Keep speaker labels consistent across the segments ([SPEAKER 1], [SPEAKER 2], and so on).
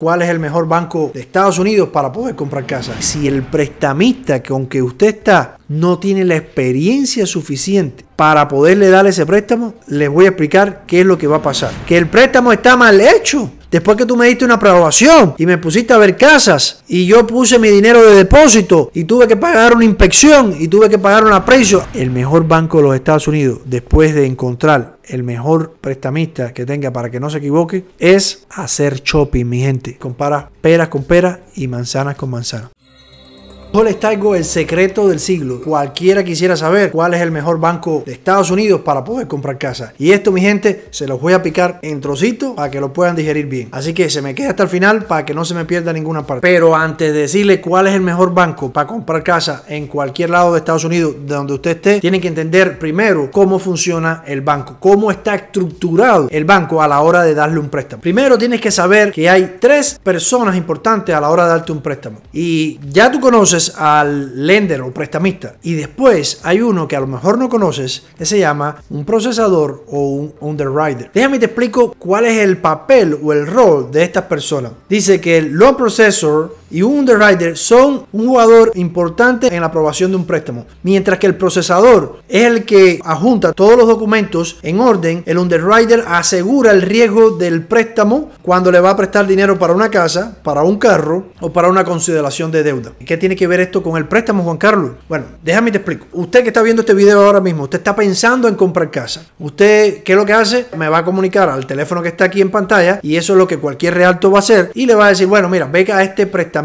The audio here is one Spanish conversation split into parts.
[SPEAKER 1] cuál es el mejor banco de Estados Unidos para poder comprar casa. Si el prestamista con que usted está no tiene la experiencia suficiente para poderle dar ese préstamo, les voy a explicar qué es lo que va a pasar. Que el préstamo está mal hecho. Después que tú me diste una aprobación y me pusiste a ver casas y yo puse mi dinero de depósito y tuve que pagar una inspección y tuve que pagar un aprecio, el mejor banco de los Estados Unidos, después de encontrar el mejor prestamista que tenga para que no se equivoque es hacer shopping, mi gente. Compara peras con peras y manzanas con manzanas les traigo el secreto del siglo. Cualquiera quisiera saber cuál es el mejor banco de Estados Unidos para poder comprar casa. Y esto, mi gente, se los voy a picar en trocitos para que lo puedan digerir bien. Así que se me queda hasta el final para que no se me pierda ninguna parte. Pero antes de decirle cuál es el mejor banco para comprar casa en cualquier lado de Estados Unidos, de donde usted esté, tienen que entender primero cómo funciona el banco, cómo está estructurado el banco a la hora de darle un préstamo. Primero tienes que saber que hay tres personas importantes a la hora de darte un préstamo. Y ya tú conoces al lender o prestamista y después hay uno que a lo mejor no conoces que se llama un procesador o un underwriter. Déjame te explico cuál es el papel o el rol de estas personas. Dice que el loan processor y un underwriter son un jugador importante en la aprobación de un préstamo. Mientras que el procesador es el que adjunta todos los documentos en orden, el underwriter asegura el riesgo del préstamo cuando le va a prestar dinero para una casa, para un carro o para una consideración de deuda. ¿Qué tiene que ver esto con el préstamo, Juan Carlos? Bueno, déjame te explico. Usted que está viendo este video ahora mismo, usted está pensando en comprar casa. Usted, ¿qué es lo que hace? Me va a comunicar al teléfono que está aquí en pantalla y eso es lo que cualquier realto va a hacer y le va a decir, bueno, mira, venga a este préstamo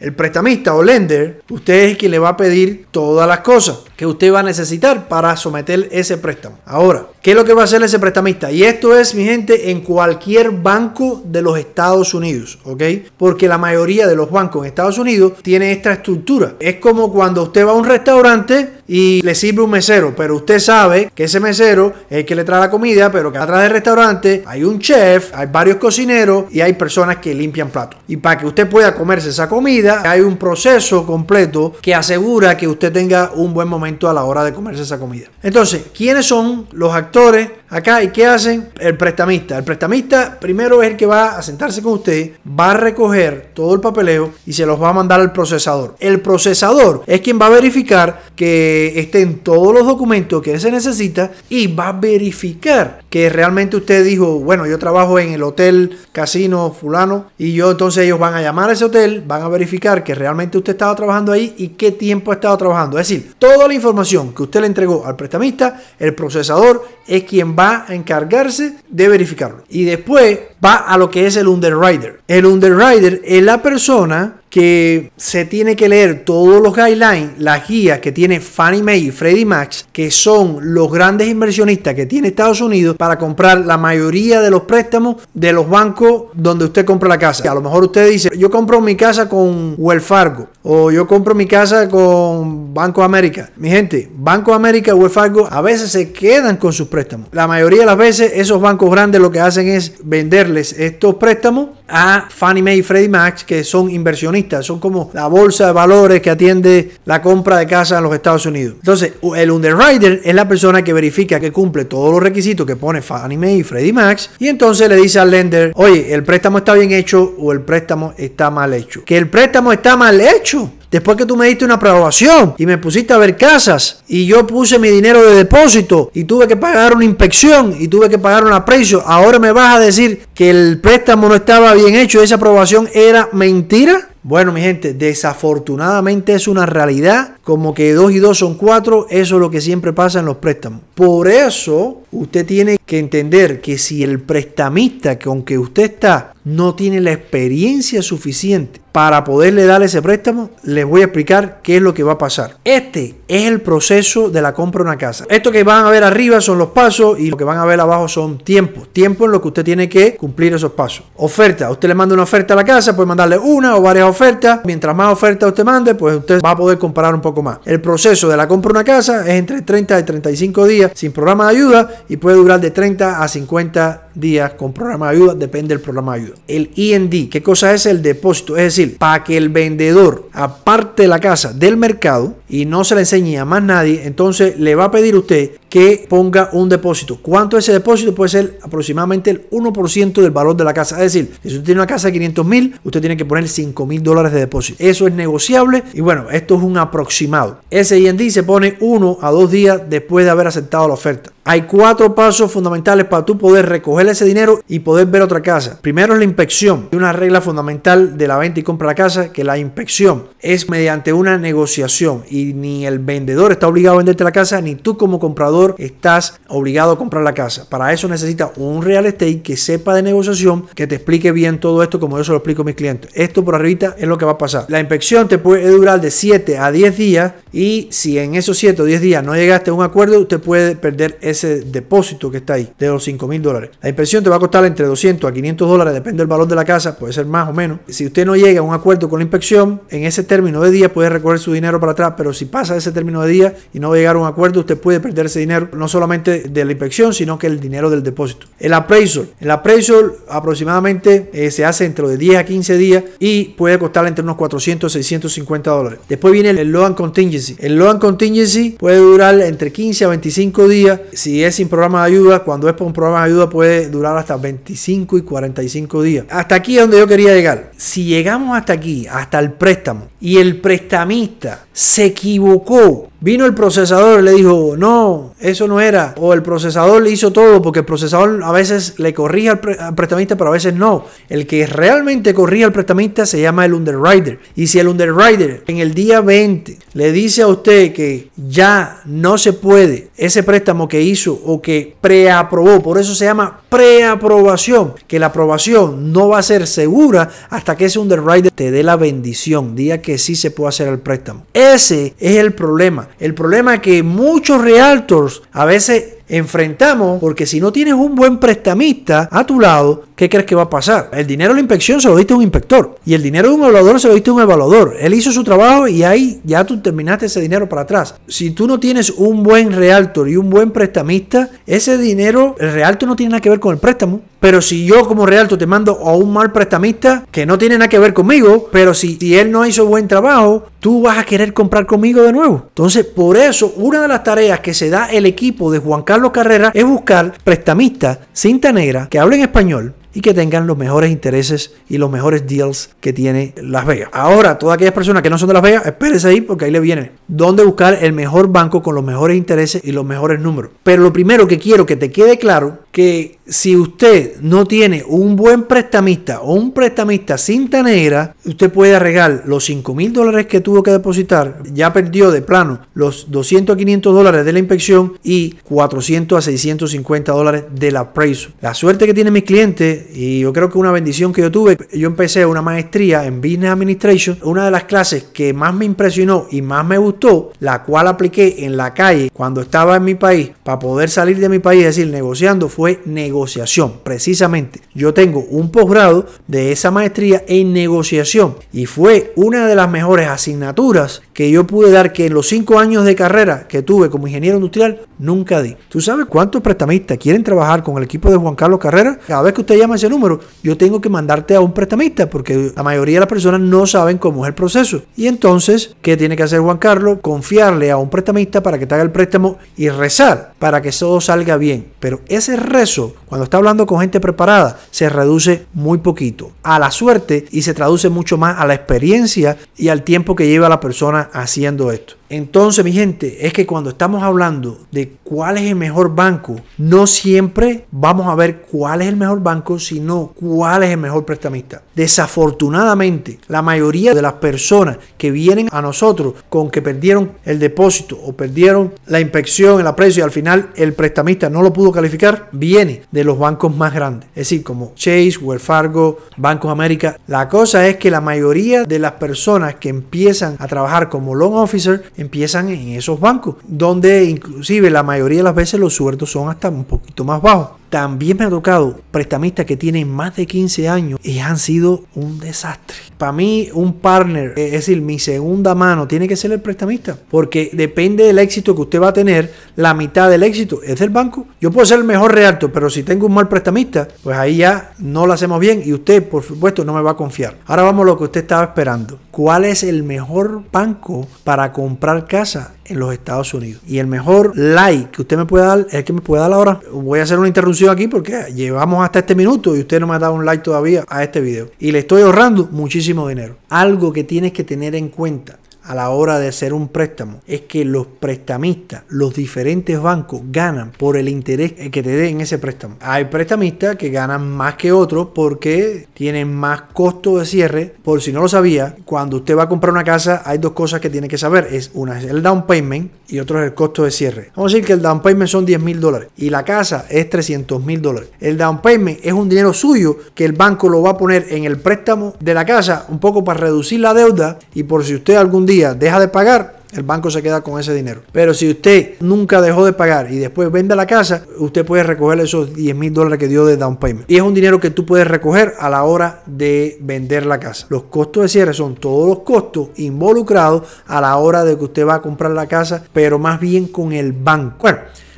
[SPEAKER 1] el prestamista o lender, usted es quien le va a pedir todas las cosas que usted va a necesitar para someter ese préstamo. Ahora, ¿qué es lo que va a hacer ese prestamista? Y esto es, mi gente, en cualquier banco de los Estados Unidos, ¿ok? Porque la mayoría de los bancos en Estados Unidos tiene esta estructura. Es como cuando usted va a un restaurante y le sirve un mesero, pero usted sabe que ese mesero es el que le trae la comida, pero que atrás del restaurante hay un chef, hay varios cocineros y hay personas que limpian platos. Y para que usted pueda comerse esa comida, hay un proceso completo que asegura que usted tenga un buen momento a la hora de comerse esa comida. Entonces, ¿quiénes son los actores Acá, ¿y qué hacen? el prestamista? El prestamista primero es el que va a sentarse con usted, va a recoger todo el papeleo y se los va a mandar al procesador. El procesador es quien va a verificar que estén todos los documentos que se necesita y va a verificar que realmente usted dijo, bueno, yo trabajo en el hotel casino fulano y yo entonces ellos van a llamar a ese hotel, van a verificar que realmente usted estaba trabajando ahí y qué tiempo ha estado trabajando. Es decir, toda la información que usted le entregó al prestamista, el procesador es quien va va a encargarse de verificarlo. Y después va a lo que es el underwriter. El underwriter es la persona que se tiene que leer todos los guidelines, las guías que tiene Fannie Mae y Freddie Mac, que son los grandes inversionistas que tiene Estados Unidos para comprar la mayoría de los préstamos de los bancos donde usted compra la casa. A lo mejor usted dice, yo compro mi casa con Wells Fargo o yo compro mi casa con Banco América. Mi gente, Banco América, Wells Fargo a veces se quedan con sus préstamos. La mayoría de las veces esos bancos grandes lo que hacen es venderles estos préstamos a Fannie Mae y Freddie Mac, que son inversionistas son como la bolsa de valores que atiende la compra de casa en los Estados Unidos. Entonces, el underwriter es la persona que verifica que cumple todos los requisitos que pone Fannie Mae y Freddie Max, y entonces le dice al lender, oye, el préstamo está bien hecho o el préstamo está mal hecho. Que el préstamo está mal hecho. Después que tú me diste una aprobación y me pusiste a ver casas y yo puse mi dinero de depósito y tuve que pagar una inspección y tuve que pagar un aprecio, ahora me vas a decir que el préstamo no estaba bien hecho esa aprobación era mentira. Bueno, mi gente, desafortunadamente es una realidad, como que 2 y 2 son 4, eso es lo que siempre pasa en los préstamos. Por eso Usted tiene que entender que si el prestamista con que usted está no tiene la experiencia suficiente para poderle dar ese préstamo, les voy a explicar qué es lo que va a pasar. Este es el proceso de la compra de una casa. Esto que van a ver arriba son los pasos y lo que van a ver abajo son tiempos. Tiempo en lo que usted tiene que cumplir esos pasos. Oferta. Usted le manda una oferta a la casa, puede mandarle una o varias ofertas. Mientras más ofertas usted mande, pues usted va a poder comparar un poco más. El proceso de la compra de una casa es entre 30 y 35 días sin programa de ayuda y puede durar de 30 a 50 días con programa de ayuda, depende del programa de ayuda. El IND, ¿qué cosa es el depósito? Es decir, para que el vendedor aparte la casa del mercado y no se la enseñe a más nadie, entonces le va a pedir usted que ponga un depósito. ¿Cuánto ese depósito? Puede ser aproximadamente el 1% del valor de la casa. Es decir, si usted tiene una casa de 500 mil, usted tiene que poner 5 mil dólares de depósito. Eso es negociable y bueno, esto es un aproximado. Ese IND se pone uno a dos días después de haber aceptado la oferta. Hay cuatro pasos fundamentales para tú poder recoger ese dinero y poder ver otra casa. Primero es la inspección. una regla fundamental de la venta y compra de la casa que la inspección es mediante una negociación y ni el vendedor está obligado a venderte la casa ni tú como comprador estás obligado a comprar la casa. Para eso necesita un real estate que sepa de negociación, que te explique bien todo esto como yo se lo explico a mis clientes. Esto por arribita es lo que va a pasar. La inspección te puede durar de 7 a 10 días y si en esos 7 o 10 días no llegaste a un acuerdo, usted puede perder ese depósito que está ahí de los 5 mil dólares. La inspección te va a costar entre 200 a 500 dólares, depende del valor de la casa, puede ser más o menos. Si usted no llega a un acuerdo con la inspección, en ese término de día puede recoger su dinero para atrás, pero si pasa ese término de día y no va a llegar a un acuerdo, usted puede perder ese dinero, no solamente de la inspección, sino que el dinero del depósito. El appraisal, el appraisal aproximadamente eh, se hace entre de 10 a 15 días y puede costar entre unos 400 a 650 dólares. Después viene el loan contingency el loan contingency puede durar entre 15 a 25 días. Si es sin programa de ayuda, cuando es por un programa de ayuda puede durar hasta 25 y 45 días. Hasta aquí es donde yo quería llegar. Si llegamos hasta aquí, hasta el préstamo, y el prestamista se equivocó. Vino el procesador y le dijo, no, eso no era. O el procesador le hizo todo porque el procesador a veces le corrige al, prestamista, pero a veces no. El que realmente corrige al prestamista se llama el underwriter. Y si el underwriter en el día 20 le dice a usted que ya no se puede ese préstamo que hizo o que preaprobó, por eso se llama preaprobación, que la aprobación no va a ser segura hasta que ese underwriter te dé la bendición. Día que que sí se puede hacer el préstamo. Ese es el problema. El problema que muchos realtors a veces enfrentamos porque si no tienes un buen prestamista a tu lado, ¿qué crees que va a pasar? El dinero de la inspección se lo diste a un inspector y el dinero de un evaluador se lo diste a un evaluador. Él hizo su trabajo y ahí ya tú terminaste ese dinero para atrás. Si tú no tienes un buen realtor y un buen prestamista, ese dinero, el realtor no tiene nada que ver con el préstamo. Pero si yo como realtor te mando a un mal prestamista que no tiene nada que ver conmigo, pero si, si él no hizo buen trabajo, tú vas a querer comprar conmigo de nuevo. Entonces, por eso, una de las tareas que se da el equipo de Juan Carlos Carrera es buscar prestamistas cinta negra que hablen español y que tengan los mejores intereses y los mejores deals que tiene Las Vegas. Ahora, todas aquellas personas que no son de Las Vegas, espérense ahí porque ahí le viene dónde buscar el mejor banco con los mejores intereses y los mejores números. Pero lo primero que quiero que te quede claro que si usted no tiene un buen prestamista o un prestamista cinta negra, usted puede arreglar los 5 mil dólares que tuvo que depositar, ya perdió de plano los 200 a 500 dólares de la inspección y 400 a 650 dólares del appraisal. La suerte que tienen mis clientes, y yo creo que una bendición que yo tuve, yo empecé una maestría en Business Administration, una de las clases que más me impresionó y más me gustó, la cual apliqué en la calle cuando estaba en mi país, para poder salir de mi país, es decir, negociando, fue fue negociación. Precisamente, yo tengo un posgrado de esa maestría en negociación y fue una de las mejores asignaturas que yo pude dar que en los cinco años de carrera que tuve como ingeniero industrial nunca di. ¿Tú sabes cuántos prestamistas quieren trabajar con el equipo de Juan Carlos Carrera? Cada vez que usted llama ese número, yo tengo que mandarte a un prestamista porque la mayoría de las personas no saben cómo es el proceso. Y entonces, ¿qué tiene que hacer Juan Carlos? Confiarle a un prestamista para que te haga el préstamo y rezar para que todo salga bien. Pero ese rezo, cuando está hablando con gente preparada, se reduce muy poquito a la suerte y se traduce mucho más a la experiencia y al tiempo que lleva la persona haciendo esto. Entonces, mi gente, es que cuando estamos hablando de cuál es el mejor banco, no siempre vamos a ver cuál es el mejor banco, sino cuál es el mejor prestamista. Desafortunadamente, la mayoría de las personas que vienen a nosotros con que perdieron el depósito o perdieron la inspección, el aprecio y al final el prestamista no lo pudo calificar, viene de los bancos más grandes. Es decir, como Chase, Wells Fargo, Bancos América. La cosa es que la mayoría de las personas que empiezan a trabajar con como loan officer empiezan en esos bancos, donde inclusive la mayoría de las veces los sueldos son hasta un poquito más bajos. También me ha tocado prestamistas que tienen más de 15 años y han sido un desastre. Para mí, un partner, eh, es decir, mi segunda mano, tiene que ser el prestamista. Porque depende del éxito que usted va a tener, la mitad del éxito es el banco. Yo puedo ser el mejor realto, pero si tengo un mal prestamista, pues ahí ya no lo hacemos bien y usted, por supuesto, no me va a confiar. Ahora vamos a lo que usted estaba esperando. ¿Cuál es el mejor banco para comprar casa en los Estados Unidos? Y el mejor like que usted me pueda dar es el que me pueda dar ahora. Voy a hacer una interrupción aquí porque llevamos hasta este minuto y usted no me ha dado un like todavía a este video. Y le estoy ahorrando muchísimo dinero. Algo que tienes que tener en cuenta a la hora de hacer un préstamo es que los prestamistas, los diferentes bancos ganan por el interés que te den ese préstamo. Hay prestamistas que ganan más que otros porque tienen más costo de cierre. Por si no lo sabía, cuando usted va a comprar una casa hay dos cosas que tiene que saber. Es una es el down payment y otro es el costo de cierre. Vamos a decir que el down payment son 10 mil dólares y la casa es 300 mil dólares. El down payment es un dinero suyo que el banco lo va a poner en el préstamo de la casa un poco para reducir la deuda y por si usted algún día día deja de pagar, el banco se queda con ese dinero. Pero si usted nunca dejó de pagar y después vende la casa, usted puede recoger esos 10 mil dólares que dio de down payment. Y es un dinero que tú puedes recoger a la hora de vender la casa. Los costos de cierre son todos los costos involucrados a la hora de que usted va a comprar la casa, pero más bien con el banco.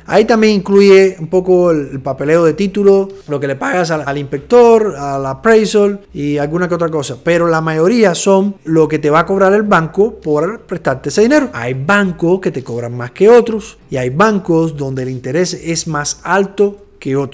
[SPEAKER 1] Ahí también incluye un poco el, papeleo de título, lo que le pagas al, inspector, al appraisal y alguna que otra cosa. Pero la mayoría son lo que te va a cobrar el banco por prestarte ese dinero. Hay bancos que te cobran más que otros y hay bancos donde el interés es más alto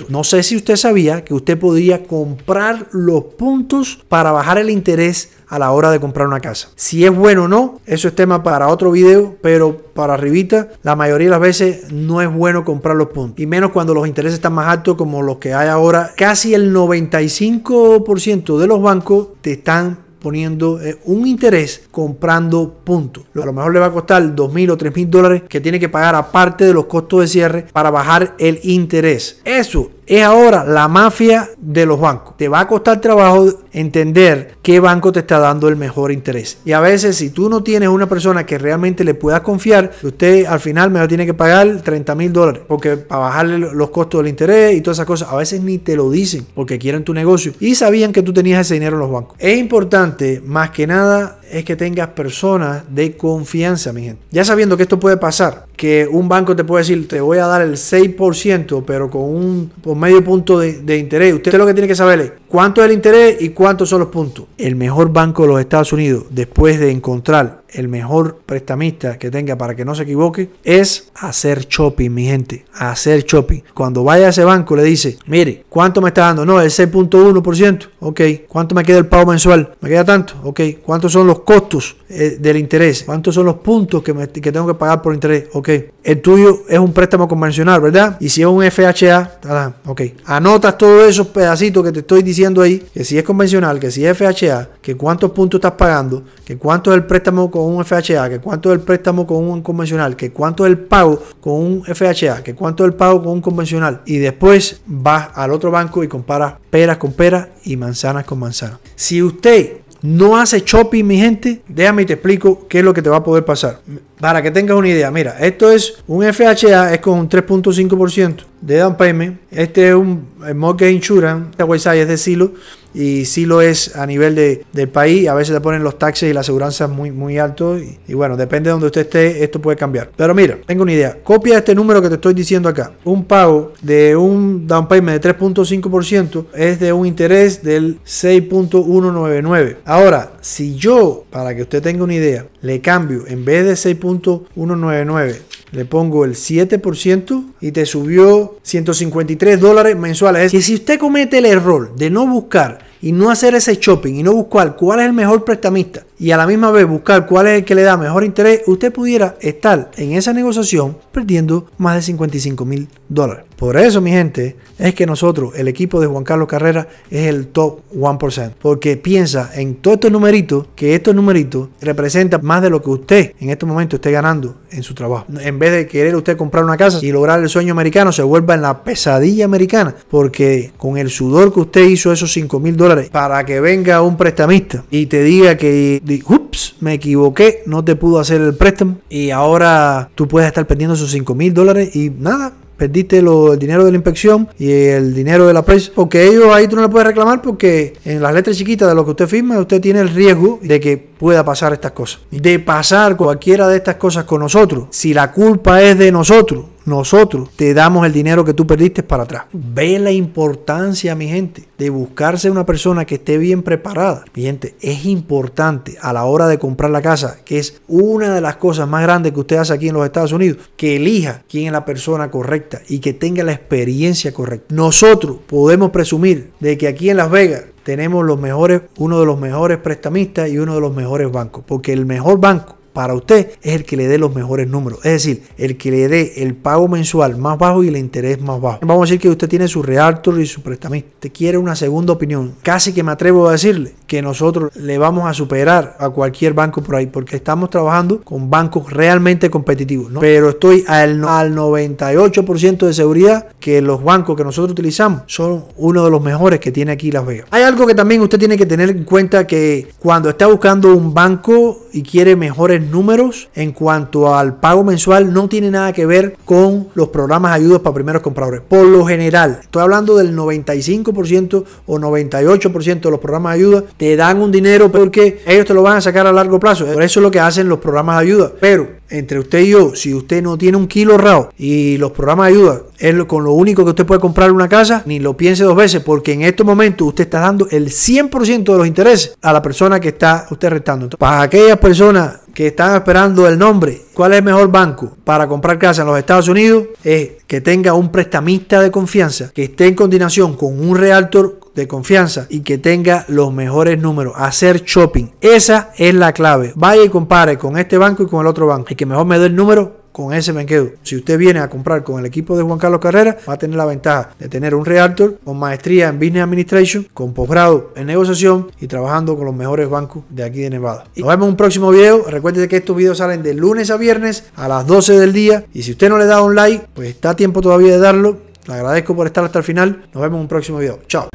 [SPEAKER 1] no sé si usted sabía que usted podía comprar los puntos para bajar el interés a la hora de comprar una casa. Si es bueno o no, eso es tema para otro video, pero para arribita, la mayoría de las veces no es bueno comprar los puntos. Y menos cuando los intereses están más altos como los que hay ahora. Casi el 95% de los bancos te están poniendo eh, un interés comprando puntos. A lo mejor le va a costar 2.000 o 3.000 dólares que tiene que pagar aparte de los costos de cierre para bajar el interés. Eso es ahora la mafia de los bancos. Te va a costar trabajo entender qué banco te está dando el mejor interés. Y a veces si tú no tienes una persona que realmente le pueda confiar, usted al final me lo tiene que pagar 30 mil dólares. Porque para bajarle los costos del interés y todas esas cosas, a veces ni te lo dicen porque quieren tu negocio. Y sabían que tú tenías ese dinero en los bancos. Es importante más que nada es que tengas personas de confianza, mi gente. Ya sabiendo que esto puede pasar, que un banco te puede decir, te voy a dar el 6%, pero con un medio punto de, de interés. Usted lo que tiene que saber es, ¿Cuánto es el interés y cuántos son los puntos? El mejor banco de los Estados Unidos, después de encontrar el mejor prestamista que tenga para que no se equivoque, es hacer shopping, mi gente. Hacer shopping. Cuando vaya a ese banco le dice, mire, ¿cuánto me está dando? No, es 6.1%. Ok. ¿Cuánto me queda el pago mensual? ¿Me queda tanto? Ok. ¿Cuántos son los costos? Eh, del interés, cuántos son los puntos que, que, tengo que pagar por interés, ok. El tuyo es un préstamo convencional, ¿verdad? Y si es un FHA, ok. Anotas todos esos pedacitos que te estoy diciendo ahí, que si es convencional, que si es FHA, que cuántos puntos estás pagando, que cuánto es el préstamo con un FHA, que cuánto es el préstamo con un convencional, que cuánto es el pago con un FHA, que cuánto es el pago con un convencional. Y después vas al otro banco y comparas peras con peras y manzanas con manzanas. Si usted no hace shopping, mi gente, déjame y te explico qué es lo que te va a poder pasar. Para que tengas una idea, mira, esto es un FHA, es con un 3.5% de down payment. Este es un eh, mortgage insurance, esta website es de Silo y si lo es a nivel de, del país. A veces te ponen los taxes y la aseguranza muy, muy altos. y, bueno, depende de donde usted esté, esto puede cambiar. Pero mira, tengo una idea. Copia este número que te estoy diciendo acá. Un pago de un down payment de 3.5% es de un interés del 6.199. Ahora, si yo, para que usted tenga una idea, le cambio en vez de 6.199 le pongo el 7% y te subió 153 dólares mensuales. Que si usted comete el error de no buscar y no hacer ese shopping y no buscar cuál es el mejor prestamista, y a la misma vez buscar cuál es el que le da mejor interés, usted pudiera estar en esa negociación perdiendo más de 55 mil dólares. Por eso, mi gente, es que nosotros, el equipo de Juan Carlos Carrera, es el top 1%, porque piensa en todos estos numeritos, que estos numeritos representan más de lo que usted en este momento esté ganando en su trabajo. En vez de querer usted comprar una casa y lograr el sueño americano, se vuelva en la pesadilla americana, porque con el sudor que usted hizo esos 5 mil dólares para que venga un prestamista y te diga que ups, me equivoqué, no te pudo hacer el préstamo y ahora tú puedes estar perdiendo esos 5 mil dólares y nada, perdiste lo, el dinero de la inspección y el dinero de la prensa, porque ellos ahí tú no le puedes reclamar porque en las letras chiquitas de lo que usted firma, usted tiene el riesgo de que pueda pasar estas cosas. De pasar cualquiera de estas cosas con nosotros, si la culpa es de nosotros, nosotros te damos el dinero que tú perdiste para atrás. Ve la importancia, mi gente, de buscarse una persona que esté bien preparada. Mi gente, es importante a la hora de comprar la casa, que es una de las cosas más grandes que usted hace aquí en los Estados Unidos, que elija quién es la persona correcta y que tenga la experiencia correcta. Nosotros podemos presumir de que aquí en Las Vegas tenemos los mejores, uno de los mejores prestamistas y uno de los mejores bancos, porque el mejor banco para usted es el que le dé los mejores números. Es decir, el que le dé el pago mensual más bajo y el interés más bajo. Vamos a decir que usted tiene su realtor y su prestamista. Te quiere una segunda opinión. Casi que me atrevo a decirle que nosotros le vamos a superar a cualquier banco por ahí porque estamos trabajando con bancos realmente competitivos. Pero estoy al, al 98% de seguridad que los bancos que nosotros utilizamos son uno de los mejores que tiene aquí Las Vegas. Hay algo que también usted tiene que tener en cuenta que cuando está buscando un banco y quiere mejores números en cuanto al pago mensual no tiene nada que ver con los programas de ayudas para primeros compradores. Por lo general, estoy hablando del 95% o 98% de los programas de ayuda te dan un dinero porque ellos te lo van a sacar a largo plazo. Por eso es lo que hacen los programas de ayuda. Pero entre usted y yo, si usted no tiene un kilo rao y los programas de ayuda es con lo único que usted puede comprar una casa, ni lo piense dos veces, porque en estos momentos usted está dando el 100% de los intereses a la persona que está usted restando. para aquellas personas que están esperando el nombre, cuál es el mejor banco para comprar casa en los Estados Unidos, es que tenga un prestamista de confianza, que esté en coordinación con un realtor de confianza y que tenga los mejores números. Hacer shopping. Esa es la clave. Vaya y compare con este banco y con el otro banco. El que mejor me dé el número con ese me quedo. Si usted viene a comprar con el equipo de Juan Carlos Carrera, va a tener la ventaja de tener un realtor con maestría en Business Administration, con posgrado en negociación y trabajando con los mejores bancos de aquí de Nevada. Nos vemos en un próximo video. Recuerde que estos videos salen de lunes a viernes a las 12 del día. Y si usted no le da un like, pues está tiempo todavía de darlo. Le agradezco por estar hasta el final. Nos vemos en un próximo video. Chao.